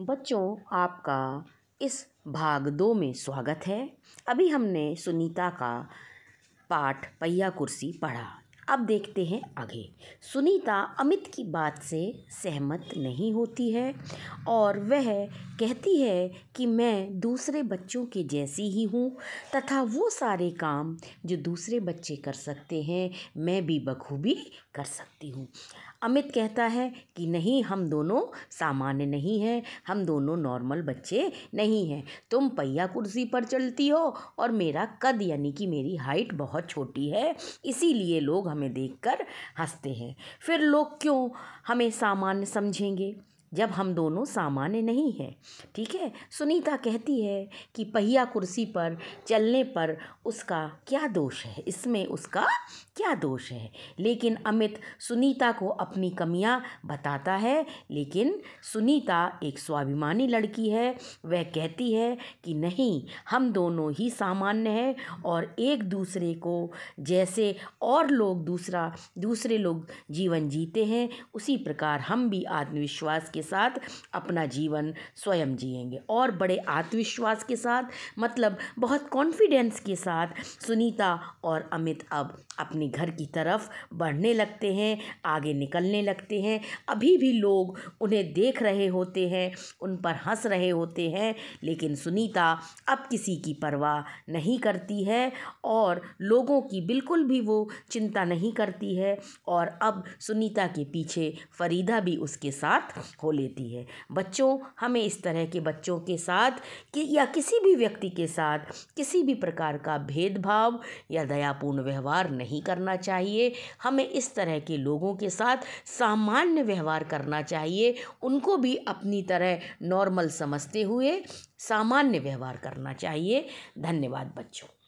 बच्चों आपका इस भाग दो में स्वागत है अभी हमने सुनीता का पाठ पहिया कुर्सी पढ़ा अब देखते हैं आगे सुनीता अमित की बात से सहमत नहीं होती है और वह कहती है कि मैं दूसरे बच्चों के जैसी ही हूँ तथा वो सारे काम जो दूसरे बच्चे कर सकते हैं मैं भी बखूबी कर सकती हूँ अमित कहता है कि नहीं हम दोनों सामान्य नहीं हैं हम दोनों नॉर्मल बच्चे नहीं हैं तुम पहिया कुर्सी पर चलती हो और मेरा कद यानी कि मेरी हाइट बहुत छोटी है इसीलिए लोग हमें देखकर हंसते हैं फिर लोग क्यों हमें सामान्य समझेंगे जब हम दोनों सामान्य नहीं हैं ठीक है सुनीता कहती है कि पहिया कुर्सी पर चलने पर उसका क्या दोष है इसमें उसका क्या दोष है लेकिन अमित सुनीता को अपनी कमियां बताता है लेकिन सुनीता एक स्वाभिमानी लड़की है वह कहती है कि नहीं हम दोनों ही सामान्य हैं और एक दूसरे को जैसे और लोग दूसरा दूसरे लोग जीवन जीते हैं उसी प्रकार हम भी आत्मविश्वास के साथ अपना जीवन स्वयं जिएंगे और बड़े आत्मविश्वास के साथ मतलब बहुत कॉन्फिडेंस के साथ सुनीता और अमित अब अपने घर की तरफ बढ़ने लगते हैं आगे निकलने लगते हैं अभी भी लोग उन्हें देख रहे होते हैं उन पर हंस रहे होते हैं लेकिन सुनीता अब किसी की परवाह नहीं करती है और लोगों की बिल्कुल भी वो चिंता नहीं करती है और अब सुनीता के पीछे फरीदा भी उसके साथ हो लेती है बच्चों हमें इस तरह के बच्चों के साथ कि या किसी भी व्यक्ति के साथ किसी भी प्रकार का भेदभाव या दयापूर्ण व्यवहार नहीं करना चाहिए हमें इस तरह के लोगों के साथ सामान्य व्यवहार करना चाहिए उनको भी अपनी तरह नॉर्मल समझते हुए सामान्य व्यवहार करना चाहिए धन्यवाद बच्चों